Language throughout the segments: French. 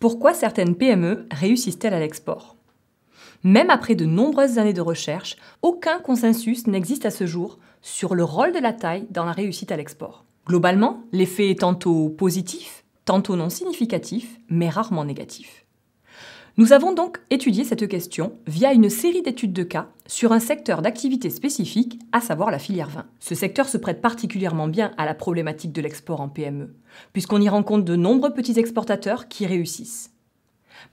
Pourquoi certaines PME réussissent-elles à l'export Même après de nombreuses années de recherche, aucun consensus n'existe à ce jour sur le rôle de la taille dans la réussite à l'export. Globalement, l'effet est tantôt positif, tantôt non significatif, mais rarement négatif. Nous avons donc étudié cette question via une série d'études de cas sur un secteur d'activité spécifique, à savoir la filière vin. Ce secteur se prête particulièrement bien à la problématique de l'export en PME, puisqu'on y rencontre de nombreux petits exportateurs qui réussissent.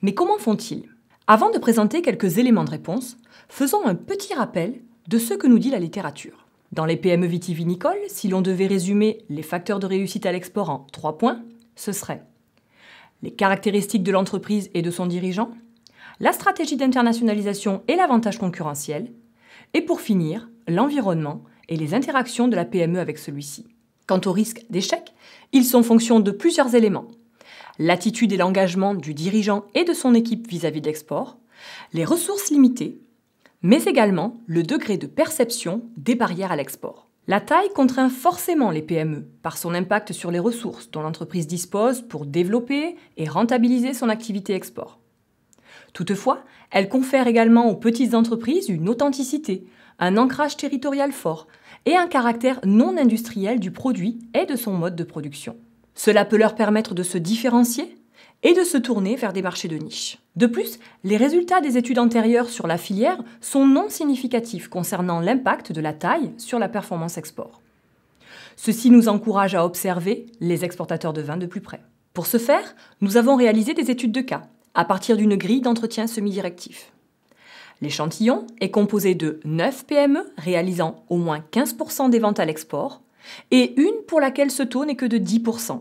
Mais comment font-ils Avant de présenter quelques éléments de réponse, faisons un petit rappel de ce que nous dit la littérature. Dans les PME vitivinicoles, si l'on devait résumer les facteurs de réussite à l'export en trois points, ce serait les caractéristiques de l'entreprise et de son dirigeant, la stratégie d'internationalisation et l'avantage concurrentiel, et pour finir, l'environnement et les interactions de la PME avec celui-ci. Quant au risque d'échec, ils sont fonction de plusieurs éléments. L'attitude et l'engagement du dirigeant et de son équipe vis-à-vis de l'export, les ressources limitées, mais également le degré de perception des barrières à l'export. La taille contraint forcément les PME par son impact sur les ressources dont l'entreprise dispose pour développer et rentabiliser son activité export. Toutefois, elle confère également aux petites entreprises une authenticité, un ancrage territorial fort et un caractère non industriel du produit et de son mode de production. Cela peut leur permettre de se différencier et de se tourner vers des marchés de niche. De plus, les résultats des études antérieures sur la filière sont non significatifs concernant l'impact de la taille sur la performance export. Ceci nous encourage à observer les exportateurs de vin de plus près. Pour ce faire, nous avons réalisé des études de cas à partir d'une grille d'entretien semi-directif. L'échantillon est composé de 9 PME réalisant au moins 15% des ventes à l'export et une pour laquelle ce taux n'est que de 10%,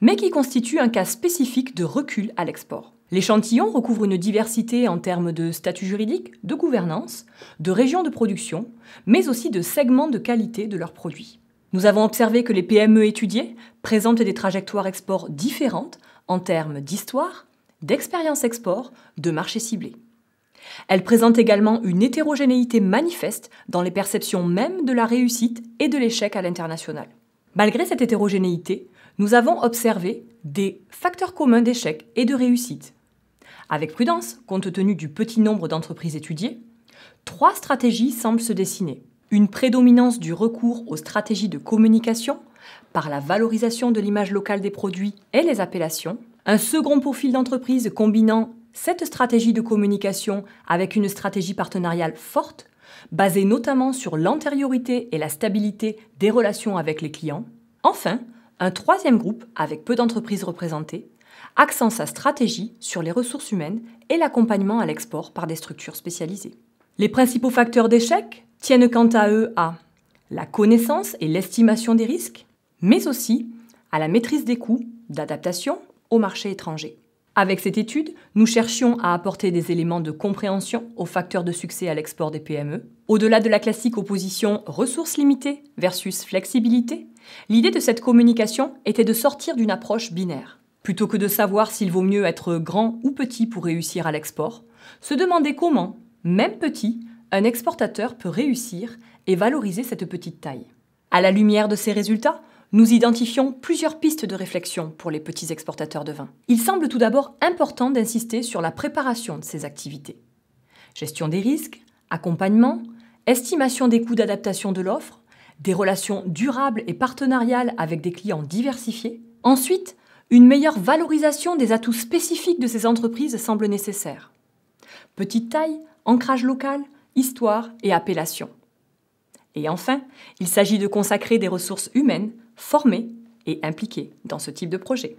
mais qui constitue un cas spécifique de recul à l'export. L'échantillon recouvre une diversité en termes de statut juridique, de gouvernance, de région de production, mais aussi de segments de qualité de leurs produits. Nous avons observé que les PME étudiées présentent des trajectoires export différentes en termes d'histoire, d'expérience export, de marché ciblé. Elle présente également une hétérogénéité manifeste dans les perceptions même de la réussite et de l'échec à l'international. Malgré cette hétérogénéité, nous avons observé des facteurs communs d'échec et de réussite. Avec prudence, compte tenu du petit nombre d'entreprises étudiées, trois stratégies semblent se dessiner. Une prédominance du recours aux stratégies de communication par la valorisation de l'image locale des produits et les appellations, un second profil d'entreprise combinant cette stratégie de communication avec une stratégie partenariale forte, basée notamment sur l'antériorité et la stabilité des relations avec les clients. Enfin, un troisième groupe, avec peu d'entreprises représentées, axant sa stratégie sur les ressources humaines et l'accompagnement à l'export par des structures spécialisées. Les principaux facteurs d'échec tiennent quant à eux à la connaissance et l'estimation des risques, mais aussi à la maîtrise des coûts d'adaptation au marché étranger. Avec cette étude, nous cherchions à apporter des éléments de compréhension aux facteurs de succès à l'export des PME. Au-delà de la classique opposition ressources limitées versus flexibilité, l'idée de cette communication était de sortir d'une approche binaire. Plutôt que de savoir s'il vaut mieux être grand ou petit pour réussir à l'export, se demander comment, même petit, un exportateur peut réussir et valoriser cette petite taille. À la lumière de ces résultats, nous identifions plusieurs pistes de réflexion pour les petits exportateurs de vin. Il semble tout d'abord important d'insister sur la préparation de ces activités. Gestion des risques, accompagnement, estimation des coûts d'adaptation de l'offre, des relations durables et partenariales avec des clients diversifiés. Ensuite, une meilleure valorisation des atouts spécifiques de ces entreprises semble nécessaire. Petite taille, ancrage local, histoire et appellation. Et enfin, il s'agit de consacrer des ressources humaines formées et impliquées dans ce type de projet.